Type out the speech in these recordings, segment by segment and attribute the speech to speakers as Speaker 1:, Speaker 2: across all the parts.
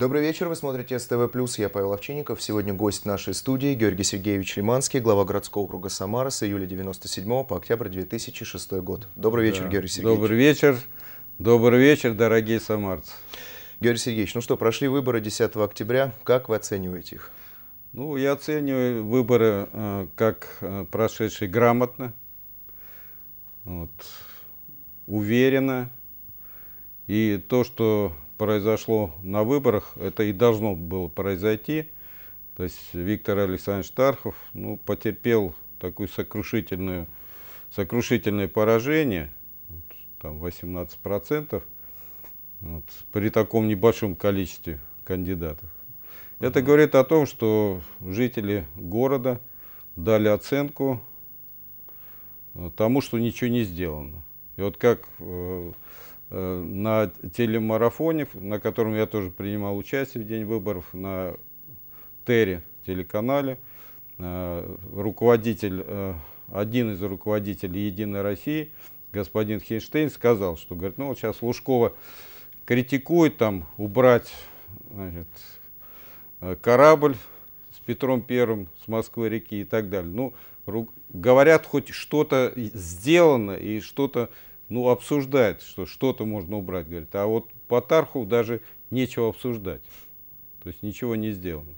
Speaker 1: Добрый вечер, вы смотрите СТВ+, я Павел Овчинников. Сегодня гость нашей студии Георгий Сергеевич Лиманский, глава городского округа Самара с июля 97 по октябрь 2006 год. Добрый вечер, да. Георгий Сергеевич. Добрый вечер, добрый вечер, дорогие самарцы. Георгий Сергеевич, ну что, прошли выборы 10 октября, как вы оцениваете их?
Speaker 2: Ну, я оцениваю выборы э, как э, прошедшие грамотно, вот, уверенно. И то, что произошло на выборах, это и должно было произойти. То есть Виктор Александрович Тархов ну, потерпел такое сокрушительное, сокрушительное поражение, там 18%, вот, при таком небольшом количестве кандидатов. Это говорит о том, что жители города дали оценку э, тому, что ничего не сделано. И вот как э, Э, на телемарафоне, на котором я тоже принимал участие в день выборов, на ТЭРе телеканале. Э, руководитель, э, один из руководителей «Единой России», господин Хинштейн, сказал, что говорит, ну вот сейчас Лужкова критикует там убрать значит, корабль с Петром Первым с Москвы реки и так далее. Ну, говорят, хоть что-то сделано и что-то ну, обсуждает, что что-то можно убрать. Говорит, а вот по Тарху даже нечего обсуждать. То есть ничего не сделано.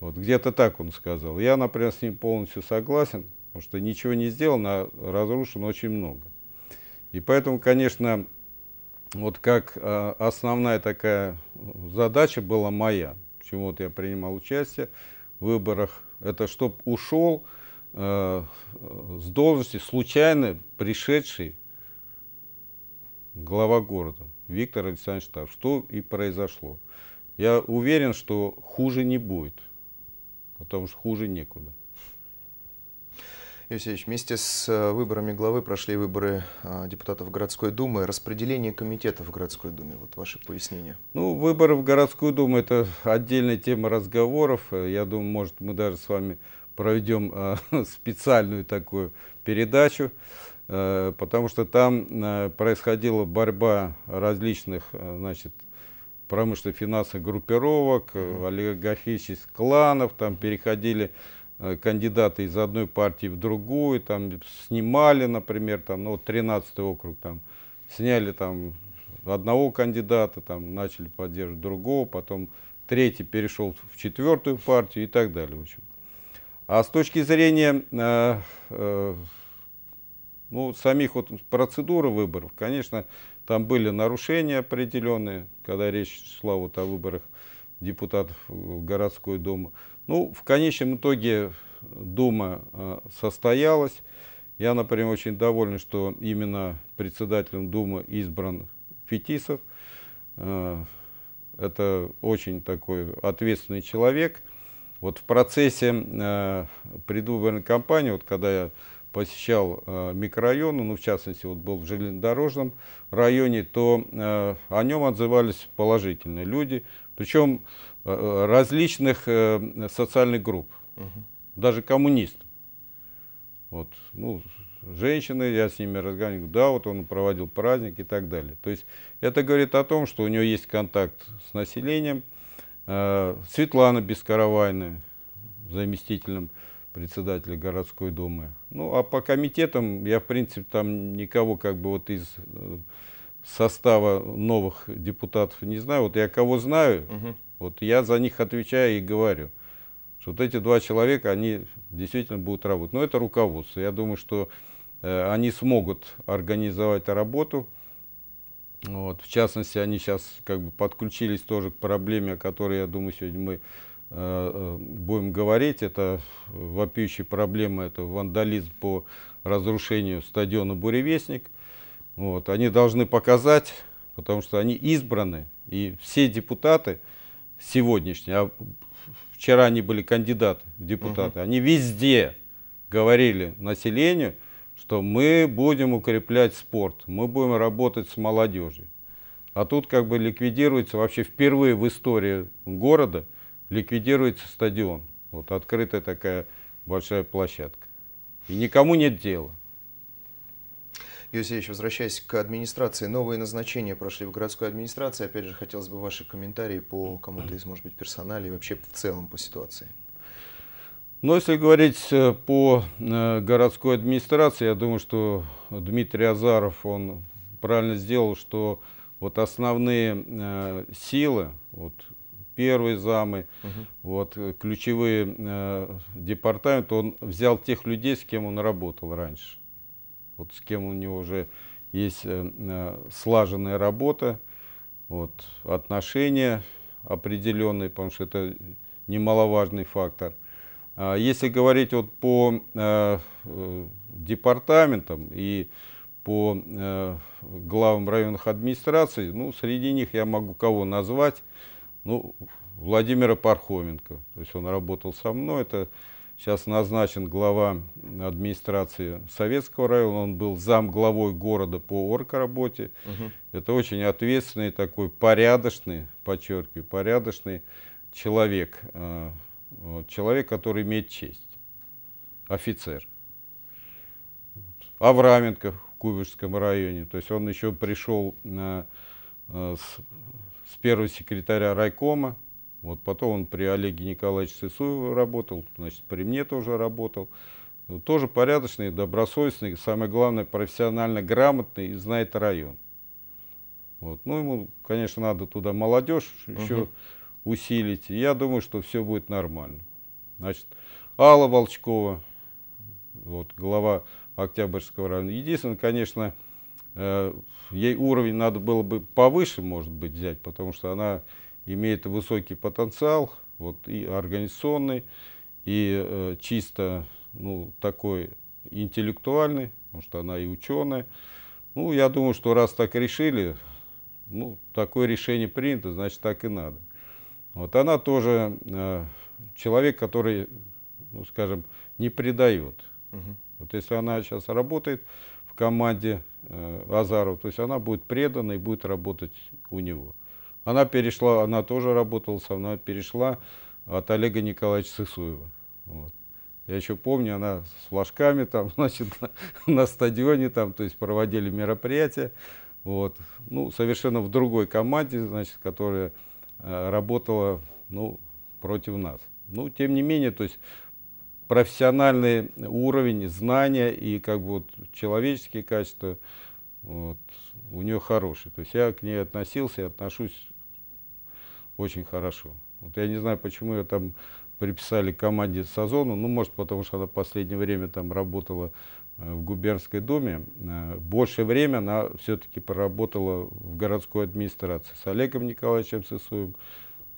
Speaker 2: Вот где-то так он сказал. Я, например, с ним полностью согласен, потому что ничего не сделано, а разрушено очень много. И поэтому, конечно, вот как а, основная такая задача была моя, почему вот я принимал участие в выборах, это чтобы ушел а, с должности случайно пришедший глава города Виктор Александрович Штаб, что и произошло.
Speaker 1: Я уверен, что хуже не будет, потому что хуже некуда. Евсеевич, вместе с э, выборами главы прошли выборы э, депутатов городской думы. Распределение комитетов в городской думе, вот ваши пояснения. Ну,
Speaker 2: выборы в городскую думу – это отдельная тема разговоров. Э, я думаю, может, мы даже с вами проведем специальную такую передачу. Э, потому что там э, происходила борьба различных э, значит, промышленных финансовых группировок, олигархических кланов, там переходили кандидаты из одной партии в другую, там снимали, например, там, ну, вот 13 округ, там, сняли там одного кандидата, там, начали поддерживать другого, потом третий перешел в четвертую партию и так далее. В общем. А с точки зрения э, э, ну, самих вот процедуры выборов, конечно, там были нарушения определенные, когда речь шла вот о выборах депутатов городской думы. Ну, в конечном итоге дума э, состоялась. Я, например, очень доволен, что именно председателем думы избран Фетисов. Э, это очень такой ответственный человек. Вот в процессе э, предвыборной кампании, вот когда я посещал э, микрорайоны, ну, в частности, вот был в железнодорожном районе, то э, о нем отзывались положительные люди, причем э, э, различных э, социальных групп, угу. даже коммунисты. Вот, ну, женщины, я с ними разговариваю, да, вот он проводил праздник и так далее. То есть это говорит о том, что у него есть контакт с населением. Э, Светлана Бескаравайна, заместителем председателя городской думы. Ну, а по комитетам я, в принципе, там никого как бы вот из э, состава новых депутатов не знаю. Вот я кого знаю, угу. вот я за них отвечаю и говорю, что вот эти два человека, они действительно будут работать. Но это руководство. Я думаю, что э, они смогут организовать работу. Вот. В частности, они сейчас как бы подключились тоже к проблеме, о которой, я думаю, сегодня мы Э, э, будем говорить, это вопиющая проблема, это вандализм по разрушению стадиона «Буревестник». Вот, они должны показать, потому что они избраны, и все депутаты сегодняшние, а вчера они были кандидаты в депутаты, угу. они везде говорили населению, что мы будем укреплять спорт, мы будем работать с молодежью. А тут как бы ликвидируется вообще впервые в истории города – ликвидируется стадион. Вот открытая такая большая площадка. И никому нет дела.
Speaker 1: Юсеевич, возвращаясь к администрации, новые назначения прошли в городской администрации. Опять же, хотелось бы ваши комментарии по кому-то из, может быть, персонала и вообще в целом по ситуации.
Speaker 2: Но ну, если говорить э, по э, городской администрации, я думаю, что Дмитрий Азаров, он правильно сделал, что вот основные э, силы, вот первой замы, угу. вот, э, ключевые э, департаменты, он взял тех людей, с кем он работал раньше. Вот с кем у него уже есть э, э слаженная работа, вот, отношения определенные, потому что это немаловажный фактор. А если говорить вот по э, э департаментам и по э, главам районных администраций, ну, среди них я могу кого назвать ну, Владимира Пархоменко. То есть он работал со мной. Это сейчас назначен глава администрации Советского района. Он был зам главой города по оргработе. Угу. Это очень ответственный такой порядочный, подчеркиваю, порядочный человек. Э, человек, который имеет честь. Офицер. Авраменко в Кубежском районе. То есть он еще пришел э, с первого секретаря райкома. Вот потом он при Олеге Николаевиче Сысуеве работал, значит, при мне тоже работал. Но ну, тоже порядочный, добросовестный, самое главное, профессионально грамотный и знает район. Вот. Ну, ему, конечно, надо туда молодежь еще угу. усилить. я думаю, что все будет нормально. Значит, Алла Волчкова, вот, глава Октябрьского района. Единственное, конечно, Э, ей уровень надо было бы повыше, может быть, взять, потому что она имеет высокий потенциал, вот и организационный, и э, чисто ну, такой интеллектуальный, потому что она и ученая. Ну, я думаю, что раз так решили, ну, такое решение принято, значит, так и надо. Вот она тоже э, человек, который, ну, скажем, не предает. Угу. Вот если она сейчас работает, команде э, Азарова. То есть она будет предана и будет работать у него. Она перешла, она тоже работала со мной, перешла от Олега Николаевича Сысуева. Вот. Я еще помню, она с флажками там, значит, на, на стадионе там, то есть проводили мероприятия. Вот. Ну, совершенно в другой команде, значит, которая э, работала, ну, против нас. Ну, тем не менее, то есть профессиональный уровень, знания и как бы вот человеческие качества вот, у нее хорошие. То есть я к ней относился и отношусь очень хорошо. Вот я не знаю, почему ее там приписали команде Сазону, ну, может, потому что она в последнее время там работала э, в губернской думе. Э, Большее время она все-таки поработала в городской администрации с Олегом Николаевичем Сысуем,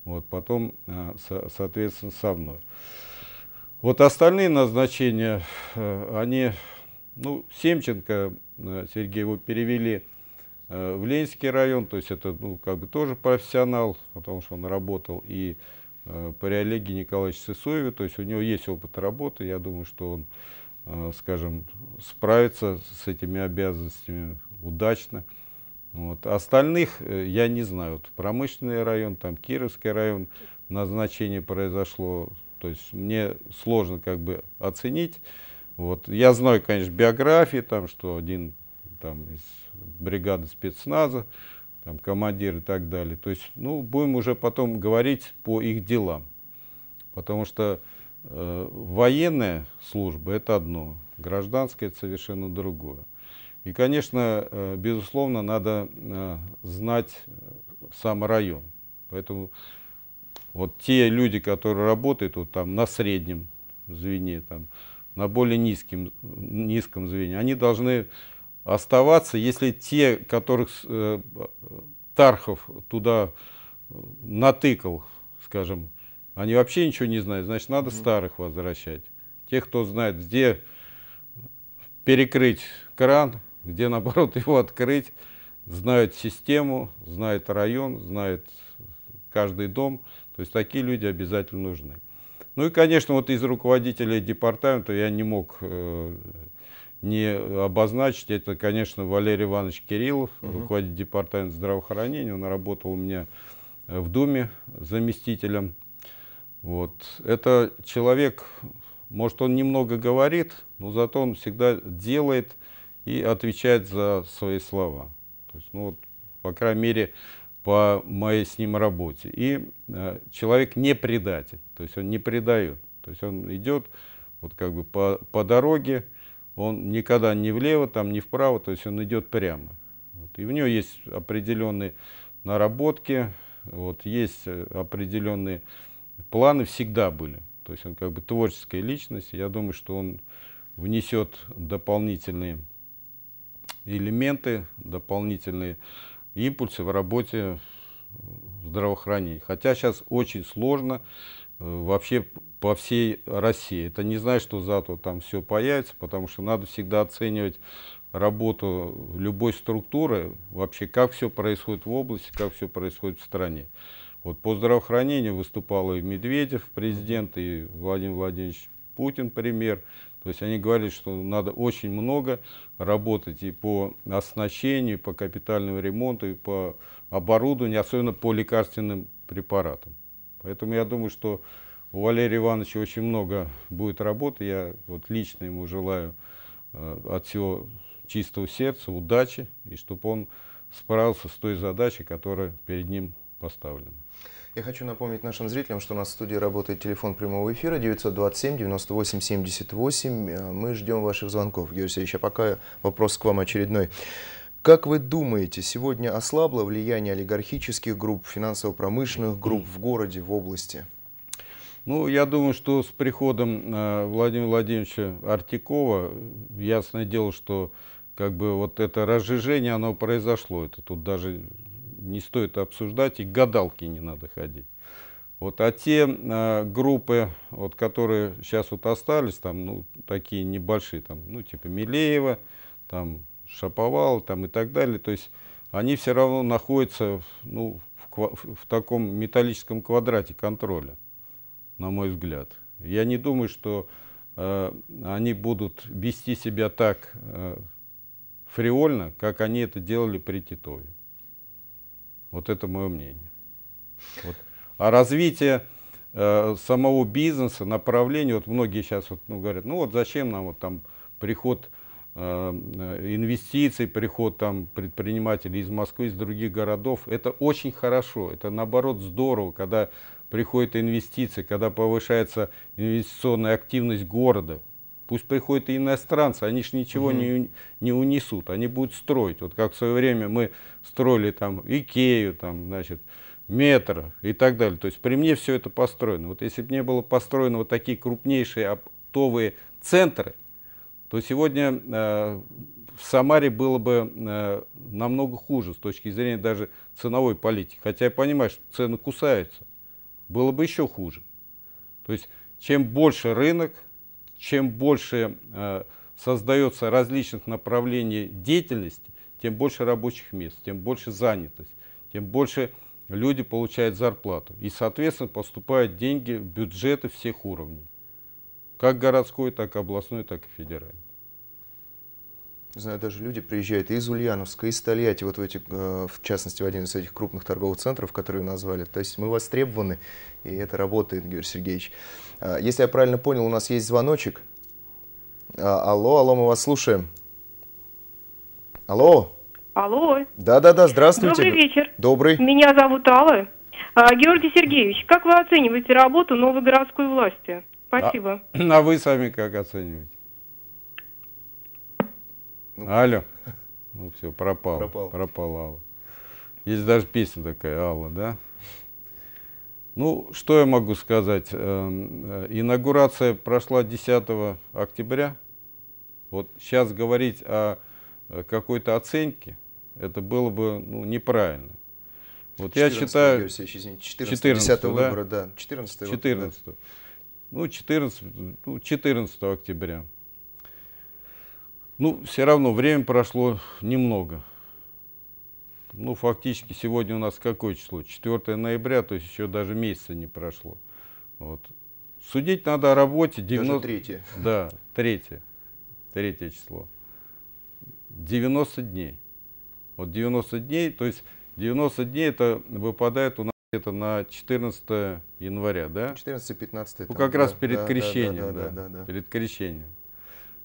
Speaker 2: вот, потом, э, соответственно, со мной. Вот остальные назначения, э, они, ну, Семченко, э, Сергей, его перевели э, в Ленинский район, то есть это, ну, как бы тоже профессионал, потому что он работал и при Олеге Николаевиче Сысоеве, то есть у него есть опыт работы, я думаю, что он, скажем, справится с этими обязанностями удачно. Вот. Остальных я не знаю. Вот промышленный район, там Кировский район, назначение произошло то есть мне сложно как бы оценить. Вот. Я знаю, конечно, биографии, там, что один там, из бригады спецназа, там, командир и так далее. То есть, ну, будем уже потом говорить по их делам. Потому что э, военная служба – это одно, гражданская – это совершенно другое. И, конечно, э, безусловно, надо э, знать сам район. Поэтому вот те люди, которые работают вот там на среднем звене, там, на более низким, низком звене, они должны оставаться, если те, которых э, Тархов туда э, натыкал, скажем, они вообще ничего не знают, значит, надо mm -hmm. старых возвращать. Тех, кто знает, где перекрыть кран, где, наоборот, его открыть, знают систему, знают район, знают каждый дом, то есть такие люди обязательно нужны. Ну и, конечно, вот из руководителей департамента я не мог э, не обозначить. Это, конечно, Валерий Иванович Кириллов, угу. руководитель департамента здравоохранения. Он работал у меня э, в Думе заместителем. Вот. Это человек, может, он немного говорит, но зато он всегда делает и отвечает за свои слова. То есть, ну, вот, по крайней мере, по моей с ним работе. И э, человек не предатель, то есть он не предает. То есть он идет вот как бы по, по дороге, он никогда не влево, там, не вправо, то есть он идет прямо. Вот. И у него есть определенные наработки, вот, есть э, определенные планы, всегда были. То есть он как бы творческая личность, я думаю, что он внесет дополнительные элементы, дополнительные э, импульсы в работе здравоохранения. Хотя сейчас очень сложно э, вообще по всей России. Это не значит, что зато там все появится, потому что надо всегда оценивать работу любой структуры, вообще как все происходит в области, как все происходит в стране. Вот по здравоохранению выступал и Медведев, президент, и Владимир Владимирович Путин, премьер. То есть они говорили, что надо очень много работать и по оснащению, и по капитальному ремонту, и по оборудованию, особенно по лекарственным препаратам. Поэтому я думаю, что у Валерия Ивановича очень много будет работы. Я вот лично ему желаю э, от всего чистого сердца удачи, и чтобы
Speaker 1: он справился с той задачей, которая перед ним поставлена. Я хочу напомнить нашим зрителям, что у нас в студии работает телефон прямого эфира 927-98-78. Э, мы ждем ваших звонков. Георгий Сергеевич, а пока вопрос к вам очередной. Как вы думаете, сегодня ослабло влияние олигархических групп, финансово-промышленных групп в городе, в области?
Speaker 2: Ну, я думаю, что с приходом э, Владимира Владимировича Артикова, ясное дело, что как бы вот это разжижение, оно произошло. Это тут даже не стоит обсуждать, и гадалки не надо ходить. Вот, а те э, группы, вот, которые сейчас вот остались, там, ну, такие небольшие, там, ну, типа Милеева, там, Шаповал там, и так далее, то есть они все равно находятся ну, в, в, в таком металлическом квадрате контроля, на мой взгляд. Я не думаю, что э, они будут вести себя так э, фривольно, как они это делали при Титове. Вот это мое мнение. Вот. А развитие э, самого бизнеса, направление, вот многие сейчас вот, ну, говорят, ну вот зачем нам вот там приход э, э, инвестиций, приход там предпринимателей из Москвы, из других городов, это очень хорошо, это наоборот здорово, когда приходят инвестиции, когда повышается инвестиционная активность города, Пусть приходят и иностранцы, они же ничего угу. не, не унесут, они будут строить. Вот как в свое время мы строили там Икею, там, значит, метр и так далее. То есть при мне все это построено. Вот если бы не было построено вот такие крупнейшие оптовые центры, то сегодня э, в Самаре было бы э, намного хуже с точки зрения даже ценовой политики. Хотя я понимаю, что цены кусаются. Было бы еще хуже. То есть чем больше рынок, чем больше э, создается различных направлений деятельности, тем больше рабочих мест, тем больше занятость, тем больше люди получают зарплату. И, соответственно, поступают деньги в бюджеты всех уровней. Как городской, так и областной, так и федеральный
Speaker 1: не знаю, даже люди приезжают из Ульяновска, из Тольятти, вот в, эти, э, в частности, в один из этих крупных торговых центров, которые назвали. То есть мы востребованы, и это работает, Георгий Сергеевич. А, если я правильно понял, у нас есть звоночек. А, алло, алло, мы вас слушаем. Алло. Алло. Да-да-да, здравствуйте. Добрый вечер. Добрый.
Speaker 2: Меня зовут Алла. А, Георгий Сергеевич, как вы оцениваете работу новой городской власти? Спасибо. А, а вы сами как оцениваете? Ну, Алло. Ну все, пропал. Пропал. Пропала Алла. Есть даже песня такая, Алла, да? Ну, что я могу сказать? Эм, э, инаугурация прошла 10 октября. Вот сейчас говорить о э, какой-то оценке, это было бы ну, неправильно. Вот я считаю... 14, 14 да? выбора, да. 14 14 Ну, 14, 14 ну, октября. Ну, все равно время прошло немного. Ну, фактически сегодня у нас какое число? 4 ноября, то есть еще даже месяца не прошло. Вот. Судить надо о работе. 90... Даже третье. Да, третье. Третье число. 90 дней. Вот 90 дней, то есть 90 дней это выпадает у нас где-то на 14 января, да?
Speaker 1: 14-15.
Speaker 2: Ну, как да, раз перед да, крещением, да, да, да, да, да. Перед крещением.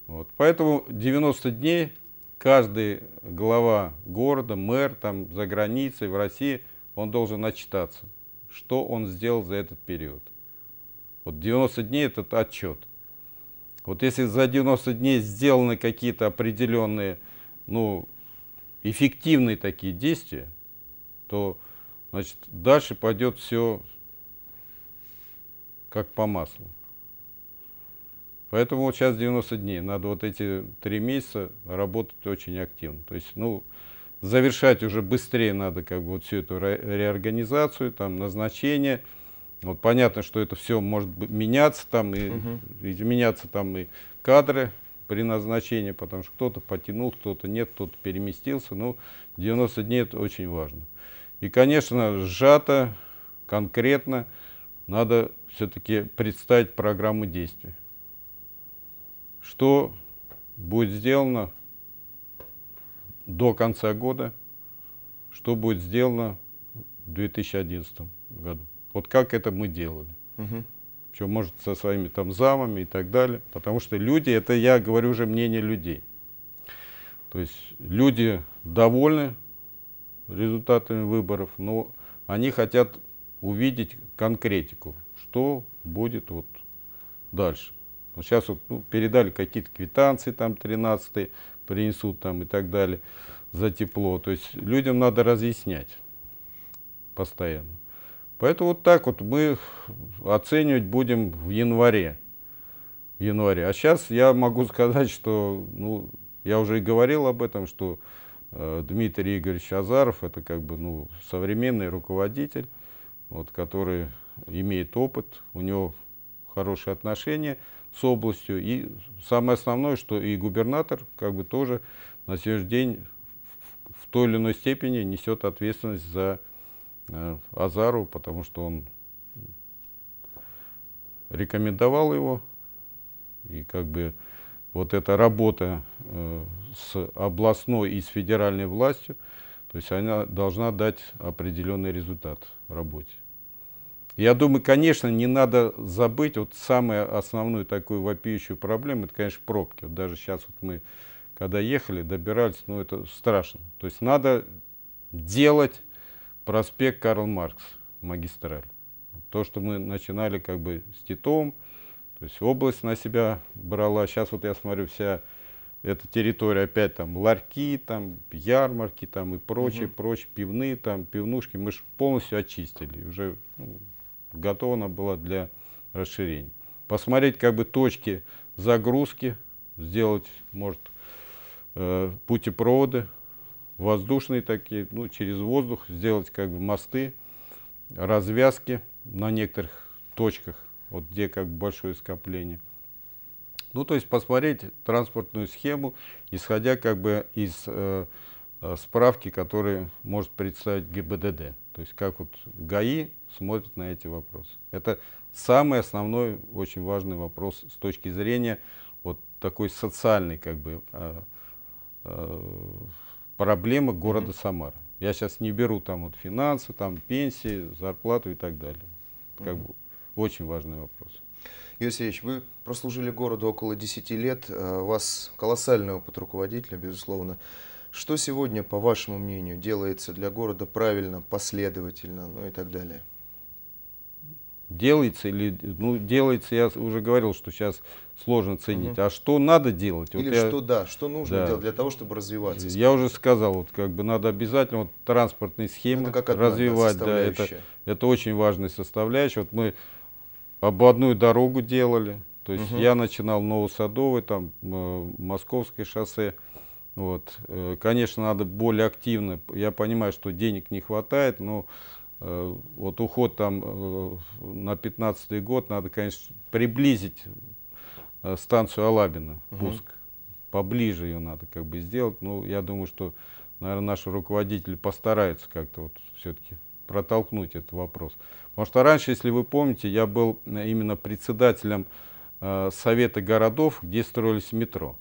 Speaker 2: Вот. Поэтому 90 дней каждый глава города, мэр там за границей, в России, он должен начитаться, что он сделал за этот период. Вот 90 дней этот отчет. Вот если за 90 дней сделаны какие-то определенные, ну, эффективные такие действия, то, значит, дальше пойдет все как по маслу. Поэтому вот сейчас 90 дней. Надо вот эти три месяца работать очень активно. То есть, ну, завершать уже быстрее надо как бы вот всю эту реорганизацию, там, назначение. Вот понятно, что это все может меняться там, и, угу. и меняться там и кадры при назначении, потому что кто-то потянул, кто-то нет, кто-то переместился. Ну, 90 дней это очень важно. И, конечно, сжато, конкретно надо все-таки представить программу действий что будет сделано до конца года, что будет сделано в 2011 году. Вот как это мы делали. Угу. Причем, может, со своими там замами и так далее. Потому что люди, это я говорю уже мнение людей. То есть люди довольны результатами выборов, но они хотят увидеть конкретику, что будет вот дальше. Вот сейчас вот, ну, передали какие-то квитанции, там 13 принесут там и так далее за тепло. То есть людям надо разъяснять постоянно. Поэтому вот так вот мы оценивать будем в январе. В январе. А сейчас я могу сказать, что, ну, я уже и говорил об этом, что э, Дмитрий Игоревич Азаров, это как бы, ну, современный руководитель, вот, который имеет опыт, у него хорошие отношения с областью. И самое основное, что и губернатор как бы тоже на сегодняшний день в той или иной степени несет ответственность за э, Азару, потому что он рекомендовал его. И как бы вот эта работа э, с областной и с федеральной властью, то есть она должна дать определенный результат в работе. Я думаю, конечно, не надо забыть вот самую основную такую вопиющую проблему, это, конечно, пробки. Вот даже сейчас вот мы, когда ехали, добирались, ну это страшно. То есть надо делать проспект Карл Маркс, магистраль. То, что мы начинали как бы с Титом, то есть область на себя брала. Сейчас вот я смотрю, вся эта территория опять там ларьки, там ярмарки там и прочее, угу. прочее, пивные там, пивнушки. Мы же полностью очистили. Уже ну, готова она была для расширения. Посмотреть как бы точки загрузки, сделать, может, э, путепроводы, воздушные такие, ну, через воздух, сделать как бы мосты, развязки на некоторых точках, вот где как бы большое скопление. Ну, то есть посмотреть транспортную схему, исходя как бы из э, э справки, которую может представить ГБДД То есть как вот ГАИ смотрят на эти вопросы. Это самый основной, очень важный вопрос с точки зрения вот такой социальной как бы а, а, проблемы города mm-hmm. Самара. Я сейчас не беру там вот финансы, там пенсии, зарплату и так далее. Mm-hmm.
Speaker 1: Как бы очень важный вопрос. Юрий Сергеевич, вы прослужили городу около 10 лет, у а, вас колоссальный опыт руководителя, безусловно. Что сегодня, по вашему мнению, делается для города правильно, последовательно, ну и так далее?
Speaker 2: делается или ну делается я уже говорил что сейчас сложно ценить угу. а что надо делать или вот что я, да что нужно да. делать для того чтобы развиваться я уже сказал вот как бы надо обязательно вот транспортные схемы это как одна, развивать да это это очень важная составляющая вот мы об обводную дорогу делали то есть угу. я начинал Новосадовый там э, Московское шоссе вот э, конечно надо более активно я понимаю что денег не хватает но Э, вот уход там э, на 15 год надо, конечно, приблизить э, станцию Алабина, пуск. Угу. Поближе ее надо как бы сделать. Ну, я думаю, что, наверное, наши руководители постараются как-то вот все-таки протолкнуть этот вопрос. Потому что раньше, если вы помните, я был именно председателем э, Совета городов, где строились метро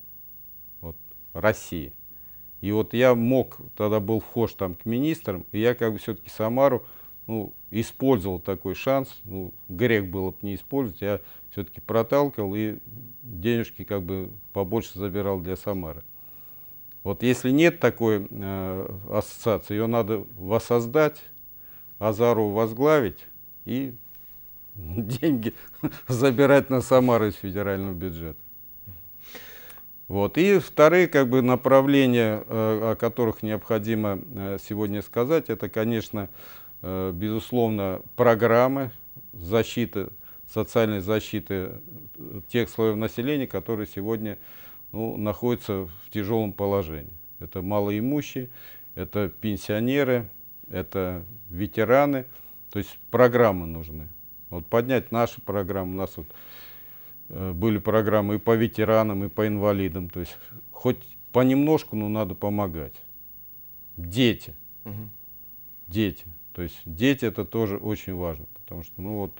Speaker 2: вот, России. И вот я мог, тогда был вхож там к министрам, и я как бы все-таки Самару ну, использовал такой шанс, ну, грех было бы не использовать, я все-таки проталкивал и денежки как бы побольше забирал для Самары. Вот если нет такой э, ассоциации, ее надо воссоздать, Азару возглавить и деньги забирать на Самару из федерального бюджета. Вот. И вторые как бы, направления, э, о которых необходимо э, сегодня сказать, это, конечно, Э, безусловно, программы защиты, социальной защиты э, тех слоев населения, которые сегодня ну, находятся в тяжелом положении. Это малоимущие, это пенсионеры, это ветераны. То есть программы нужны. Вот поднять наши программы. У нас вот э, были программы и по ветеранам, и по инвалидам. То есть хоть понемножку, но надо помогать. Дети. Угу. Дети. То есть дети это тоже очень важно, потому что ну вот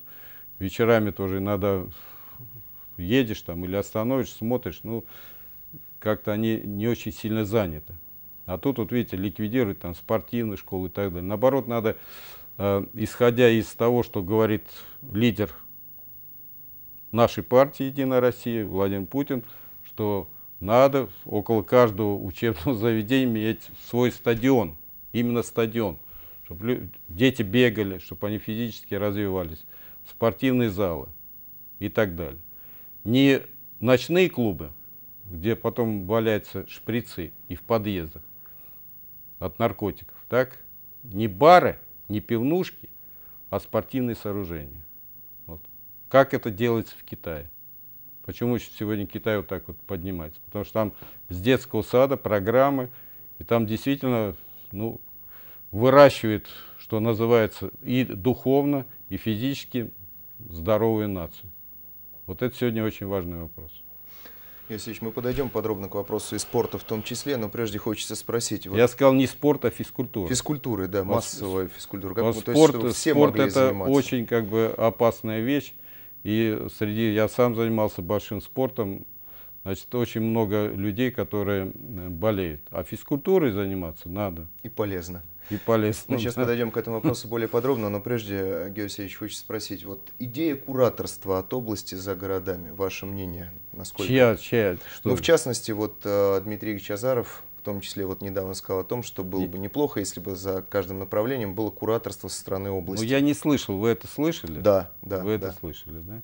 Speaker 2: вечерами тоже иногда едешь там или остановишь, смотришь, ну как-то они не очень сильно заняты. А тут вот видите, ликвидировать там спортивные школы и так далее. Наоборот, надо, э, исходя из того, что говорит лидер нашей партии «Единая Россия» Владимир Путин, что надо около каждого учебного заведения иметь свой стадион, именно стадион – чтобы дети бегали, чтобы они физически развивались, спортивные залы и так далее. Не ночные клубы, где потом валяются шприцы и в подъездах от наркотиков, так? Не бары, не пивнушки, а спортивные сооружения. Вот. Как это делается в Китае? Почему сегодня Китай вот так вот поднимается? Потому что там с детского сада программы, и там действительно, ну, выращивает, что называется, и духовно, и физически здоровые нации. Вот это сегодня очень важный вопрос.
Speaker 1: Евсеевич, мы подойдем подробно к вопросу и спорта в том числе, но прежде хочется спросить. Вот, Я
Speaker 2: сказал не спорт, а физкультура. Физкультуры, да, массовая физкультура. Как, спорт есть, все спорт это заниматься. очень как бы опасная вещь. И среди, я сам занимался большим спортом, значит, очень много людей, которые э, болеют. А физкультурой заниматься надо. И полезно и полезным. Ну, сейчас подойдем к этому вопросу
Speaker 1: более подробно, но прежде, Георгий хочет спросить, вот идея кураторства от области за городами, ваше мнение? Насколько... Чья, чья? Что? Ну, в частности, вот э, Дмитрий Ильич Азаров в том числе вот недавно сказал о том, что было бы неплохо, если бы за каждым направлением было кураторство со стороны ну, области. Ну,
Speaker 2: я не слышал, вы это слышали? Да,
Speaker 1: да. Вы да. это слышали, да?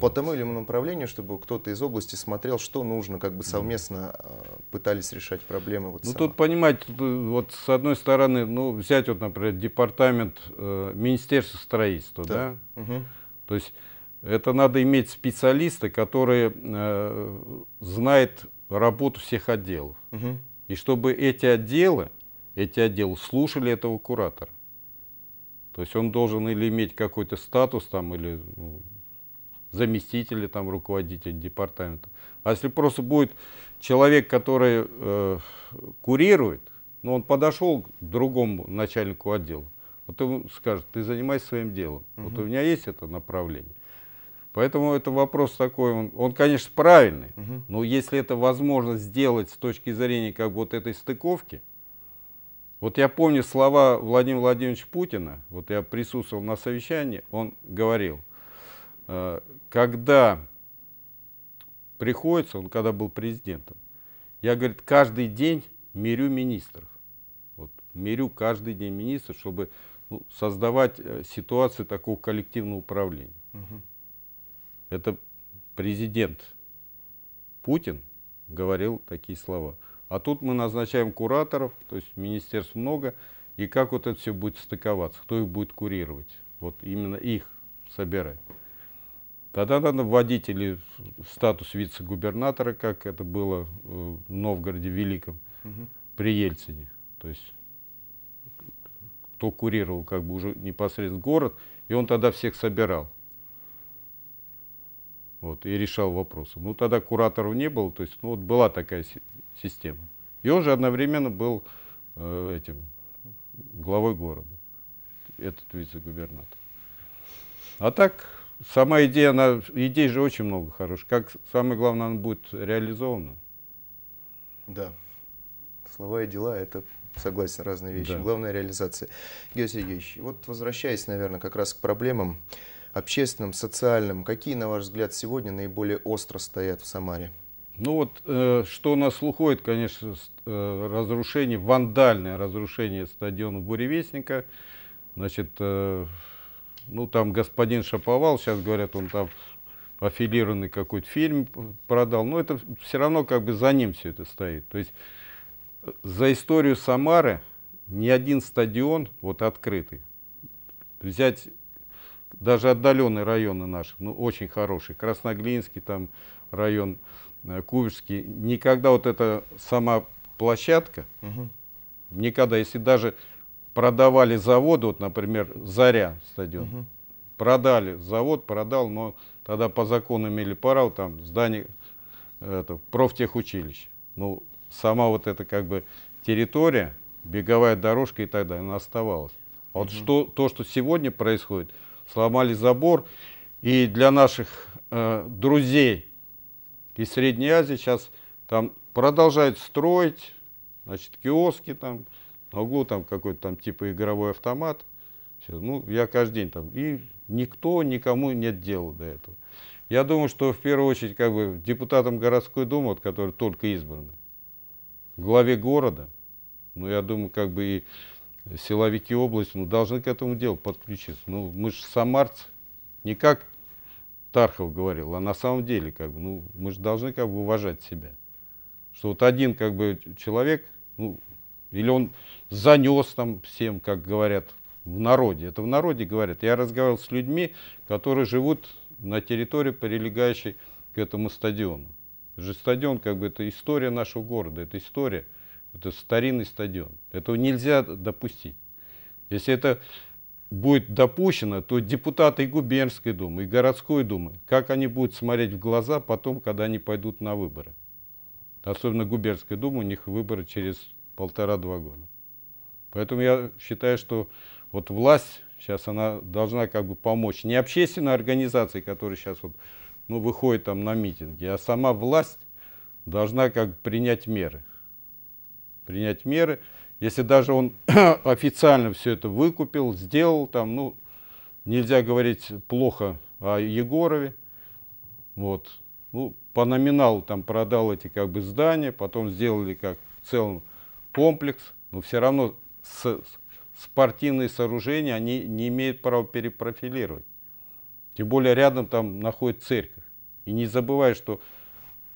Speaker 1: по тому или иному направлению, чтобы кто-то из области смотрел, что нужно, как бы совместно э, пытались решать проблемы. Вот ну, сама.
Speaker 2: тут понимать, тут, э, вот с одной стороны, ну, взять, вот, например, департамент э, Министерства строительства, да? да? Угу. То есть это надо иметь специалиста, который э, знает работу всех отделов. Угу. И чтобы эти отделы, эти отделы слушали этого куратора. То есть он должен или иметь какой-то статус там, или ну, заместителя там, руководителя департамента. А если просто будет человек, который э, курирует, но ну, он подошел к другому начальнику отдела, вот ему скажет, ты занимайся своим делом. Угу. Вот у меня есть это направление. Поэтому это вопрос такой, он, он конечно, правильный, угу. но если это возможно сделать с точки зрения как бы вот этой стыковки, вот я помню слова Владимира Владимировича Путина, вот я присутствовал на совещании, он говорил – Э, когда приходится, он когда был президентом, я, говорит, каждый день мирю министров. Вот, мирю каждый день министров, чтобы ну, создавать э, ситуацию такого коллективного управления. Угу. Это президент Путин говорил такие слова. А тут мы назначаем кураторов, то есть министерств много, и как вот это все будет стыковаться, кто их будет курировать, вот именно их собирать. Тогда надо вводить или статус вице-губернатора, как это было э, в Новгороде Великом угу. при Ельцине. То есть кто курировал как бы уже непосредственно город, и он тогда всех собирал. Вот, и решал вопросы. Ну, тогда кураторов не было, то есть, ну, вот была такая си система. И он же одновременно был э, этим главой города, этот вице-губернатор. А так, сама идея, она, идей же очень много хороших. Как самое главное, она будет
Speaker 1: реализована. Да. Слова и дела — это согласен, разные вещи. Да. Главное — реализация. Георгий Сергеевич, вот возвращаясь, наверное, как раз к проблемам общественным, социальным, какие, на ваш взгляд, сегодня наиболее остро стоят в Самаре? Ну вот, э,
Speaker 2: что у нас слуху, конечно, э, разрушение, вандальное разрушение стадиона Буревестника. Значит, э, ну там господин Шаповал, сейчас говорят, он там аффилированный какой-то фильм продал, но это все равно как бы за ним все это стоит. То есть э, за историю Самары ни один стадион вот открытый. Взять даже отдаленные районы наши, ну очень хорошие, Красноглинский там район, э, Кубишский, никогда вот эта сама площадка, угу. никогда, если даже продавали завод, вот, например, Заря стадион. Угу. Продали, завод продал, но тогда по закону имели парал, там здание э, это, профтехучилище. Ну, сама вот эта как бы территория, беговая дорожка и так далее, она оставалась. А вот угу. что, то, что сегодня происходит, сломали забор, и для наших э, друзей из Средней Азии сейчас там продолжают строить, значит, киоски там, на углу там какой-то там типа игровой автомат. Все. Ну, я каждый день там. И никто никому нет дела до этого. Я думаю, что в первую очередь как бы депутатам городской думы, вот, которые только избраны, главе города, ну, я думаю, как бы и силовики области ну, должны к этому делу подключиться. Ну, мы же самарцы, не как Тархов говорил, а на самом деле, как бы, ну, мы же должны как бы уважать себя. Что вот один как бы человек, ну, или он занес там всем, как говорят в народе. Это в народе говорят. Я разговаривал с людьми, которые живут на территории, прилегающей к этому стадиону. Это же стадион, как бы, это история нашего города, это история, это старинный стадион. Этого нельзя допустить. Если это будет допущено, то депутаты и губернской думы, и городской думы, как они будут смотреть в глаза потом, когда они пойдут на выборы. Особенно губернская дума, у них выборы через полтора-два года. Поэтому я считаю, что вот власть сейчас она должна как бы помочь. Не общественные организации, которые сейчас вот, ну, выходит там на митинги, а сама власть должна как бы принять меры. Принять меры. Если даже он официально все это выкупил, сделал там, ну, нельзя говорить плохо о Егорове. Вот. Ну, по номиналу там продал эти как бы здания, потом сделали как в целом комплекс, но все равно с, спортивные сооружения они не имеют права перепрофилировать. Тем более рядом там находится церковь. И не забывай, что,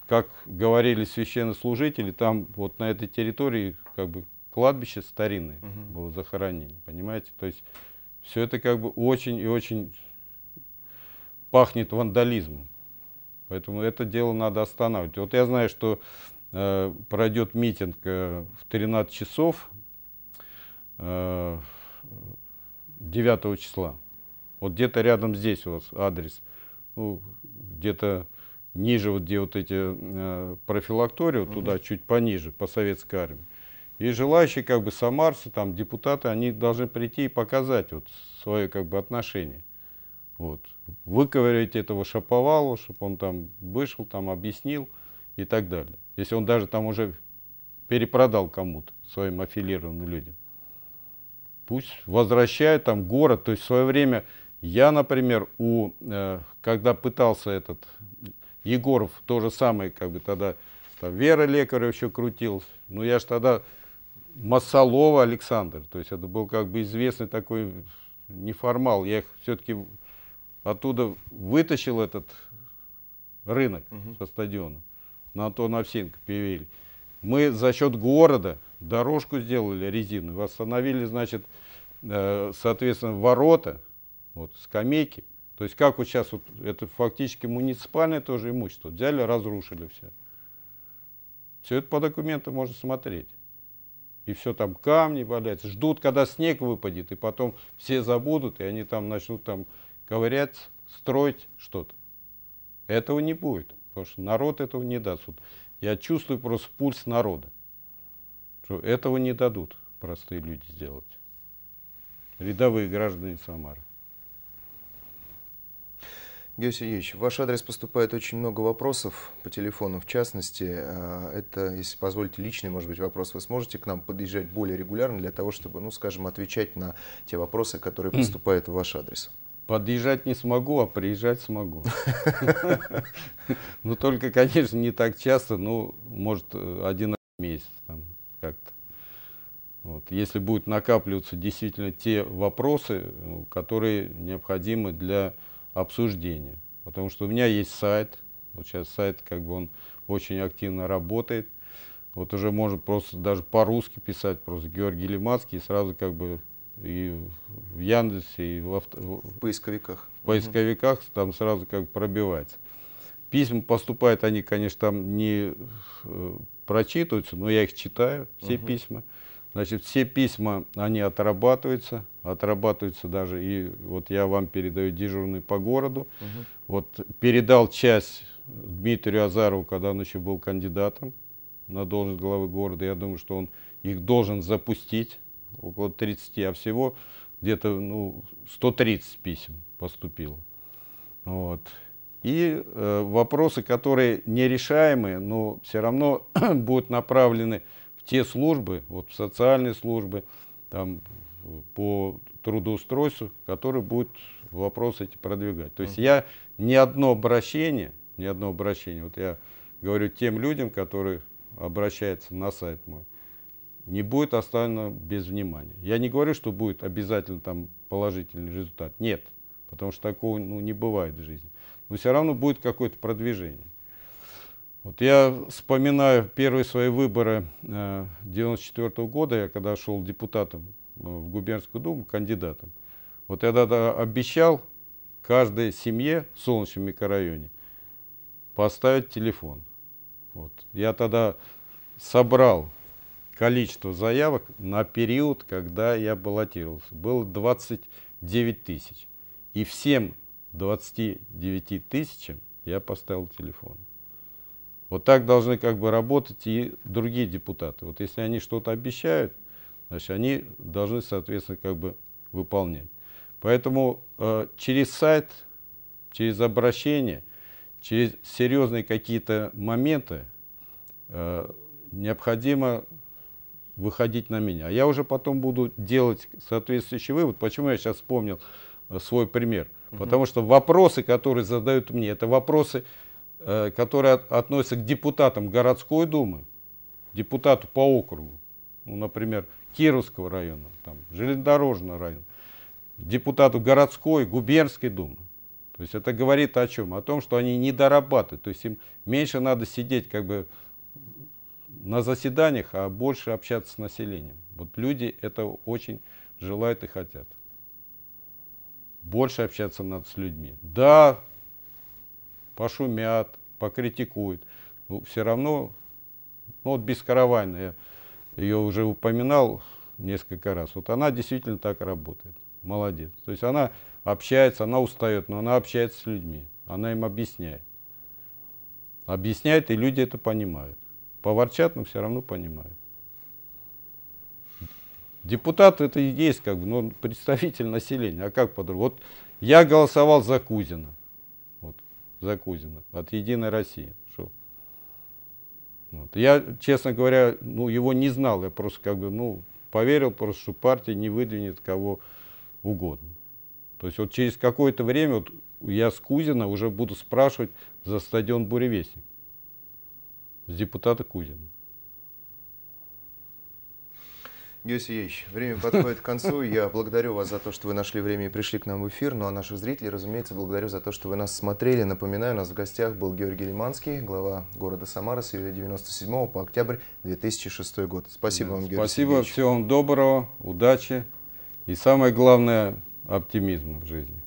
Speaker 2: как говорили священнослужители, там вот на этой территории как бы кладбище старинное угу. было захоронение, понимаете? То есть все это как бы очень и очень пахнет вандализмом. Поэтому это дело надо останавливать. Вот я знаю, что Э, пройдет митинг э, в 13 часов 9 э, числа. Вот где-то рядом здесь у вас адрес. Ну, где-то ниже, вот где вот эти профилактории, угу. туда чуть пониже, по советской армии. И желающие, как бы, самарцы, там, депутаты, они должны прийти и показать вот свое, как бы, отношение. Вот. Выковырять этого Шаповалу, чтобы он там вышел, там объяснил и так далее если он даже там уже перепродал кому-то, своим аффилированным людям. Пусть возвращают там город. То есть в свое время я, например, у, э, когда пытался этот Егоров, то же самое, как бы тогда там Вера Лекарь еще крутил. но я же тогда Масалова Александр, то есть это был как бы известный такой неформал. Я их все-таки оттуда вытащил этот рынок угу. со стадиона на Антона Овсенко перевели. Мы за счет города дорожку сделали резину, восстановили, значит, э, соответственно, ворота, вот, скамейки. То есть как вот сейчас, вот, это фактически муниципальное тоже имущество. Взяли, разрушили все. Все это по документам можно смотреть. И все там камни валяются. Ждут, когда снег выпадет, и потом все забудут, и они там начнут там ковырять, строить что-то. Этого не будет потому что народ этого не даст. я чувствую просто пульс народа, что этого не дадут
Speaker 1: простые люди сделать, рядовые граждане Самары. Георгий Сергеевич, в ваш адрес поступает очень много вопросов по телефону, в частности. А, это, если позволите, личный, может быть, вопрос. Вы сможете к нам подъезжать более регулярно для того, чтобы, ну, скажем, отвечать на те вопросы, которые поступают в ваш адрес? Подъезжать не смогу, а приезжать смогу. Ну, только, конечно, не так
Speaker 2: часто, ну, может, один раз в месяц там как-то. Вот. Если будут накапливаться действительно те вопросы, э, которые необходимы для обсуждения. Потому что у меня есть сайт, вот сейчас сайт, как бы он очень активно работает. Вот уже можно просто даже по-русски писать, просто Георгий Лимацкий, и сразу как бы и в Яндексе, и в, авто... в
Speaker 1: поисковиках. В
Speaker 2: поисковиках угу. там сразу как пробивается. Письма поступают, они, конечно, там не э, прочитываются, но я их читаю, все угу. письма. Значит, все письма, они отрабатываются, отрабатываются даже, и вот я вам передаю дежурный по городу. Угу. Вот передал часть Дмитрию Азарову, когда он еще был кандидатом на должность главы города. Я думаю, что он их должен запустить около 30, а всего где-то ну, 130 писем поступило. Вот. И э, вопросы, которые нерешаемые, но все равно будут направлены в те службы, вот в социальные службы, там, по трудоустройству, которые будут вопросы эти продвигать. То есть я ни одно обращение, ни одно обращение, вот я говорю тем людям, которые обращаются на сайт мой, не будет оставлено без внимания. Я не говорю, что будет обязательно там положительный результат. Нет, потому что такого ну, не бывает в жизни. Но все равно будет какое-то продвижение. Вот я вспоминаю первые свои выборы 1994 э, -го года, я когда шел депутатом э, в губернскую думу, кандидатом. Вот я тогда обещал каждой семье в Солнечном микрорайоне поставить телефон. Вот. Я тогда собрал количество заявок на период, когда я баллотировался. Было 29 тысяч. И всем 29 тысячам я поставил телефон. Вот так должны как бы работать и другие депутаты. Вот если они что-то обещают, значит, они должны, соответственно, как бы выполнять. Поэтому э, через сайт, через обращение, через серьезные какие-то моменты э, необходимо выходить на меня. Я уже потом буду делать соответствующий вывод. Почему я сейчас вспомнил э, свой пример? Угу. Потому что вопросы, которые задают мне, это вопросы, э, которые относятся к депутатам городской думы, депутату по округу, ну, например, Кировского района, там, Железнодорожного района, депутату городской, губернской думы. То есть это говорит о чем? О том, что они не дорабатывают, то есть им меньше надо сидеть как бы на заседаниях, а больше общаться с населением. Вот люди это очень желают и хотят. Больше общаться надо с людьми. Да, пошумят, покритикуют, но ну, все равно, ну вот бескаравайна, я ее уже упоминал несколько раз, вот она действительно так работает, молодец. То есть она общается, она устает, но она общается с людьми, она им объясняет. Объясняет, и люди это понимают. Поворчат, но все равно понимают. Депутат это и есть как бы, ну, представитель населения. А как по-другому? Вот я голосовал за Кузина. Вот, за Кузина от Единой России. Шел. Вот. Я, честно говоря, ну, его не знал. Я просто как бы, ну, поверил просто, что партия не выдвинет кого угодно. То есть вот через какое-то время вот я с Кузина уже буду спрашивать за стадион Буревестник
Speaker 1: с депутата Кузина. Георгий Сергеевич, время подходит к концу. Я благодарю вас за то, что вы нашли время и пришли к нам в эфир. Ну а наших зрителей, разумеется, благодарю за то, что вы нас смотрели. Напоминаю, у нас в гостях был Георгий Лиманский, глава города Самара с июля 97 по октябрь 2006 год. Спасибо да, вам, Георгий Спасибо, Сергеевич.
Speaker 2: всего вам доброго, удачи и самое главное, оптимизма в жизни.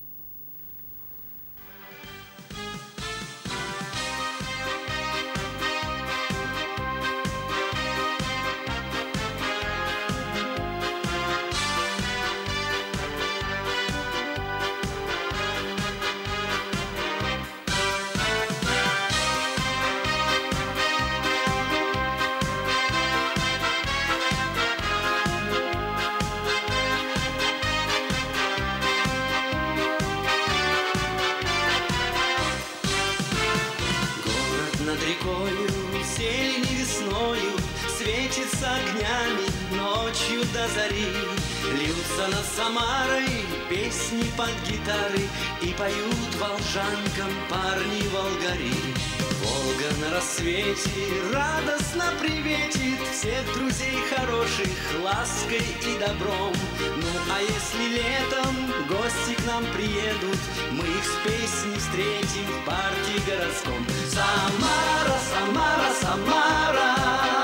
Speaker 3: рассвете Радостно приветит всех друзей хороших Лаской и добром Ну а если летом гости к нам приедут Мы их с песней встретим в парке городском Самара, Самара, Самара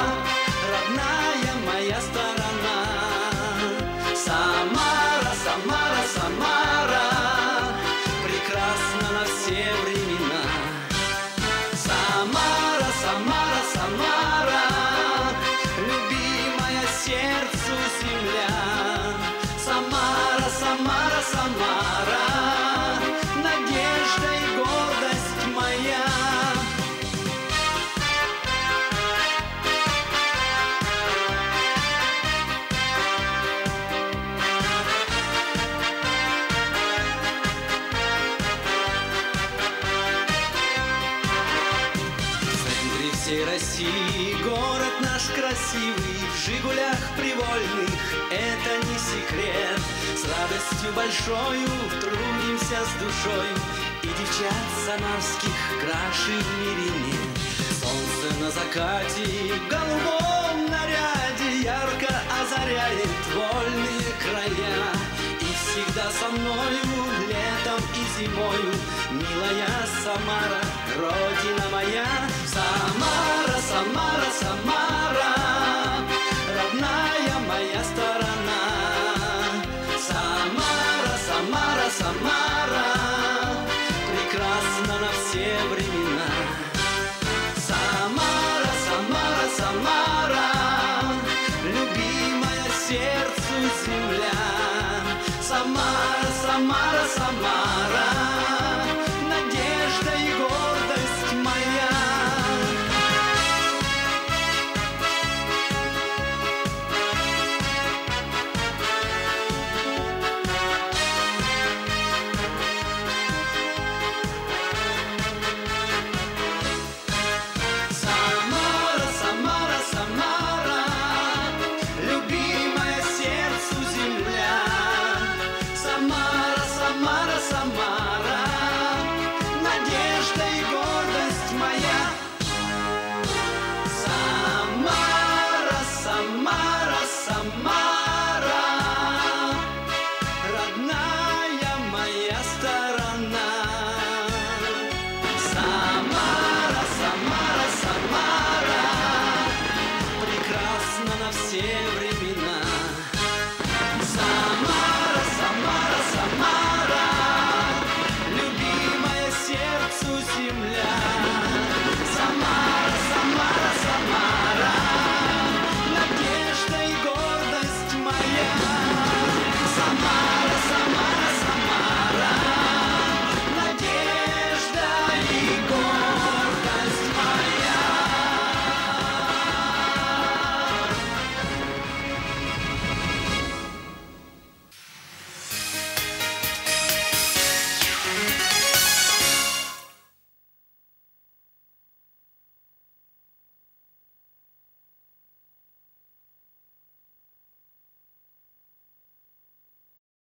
Speaker 3: жизнью большою Трудимся с душой И девчат санарских краши мирими Солнце на закате в голубом наряде Ярко озаряет вольные края И всегда со мною летом и зимою Милая Самара, родина моя Самара, Самара, Самара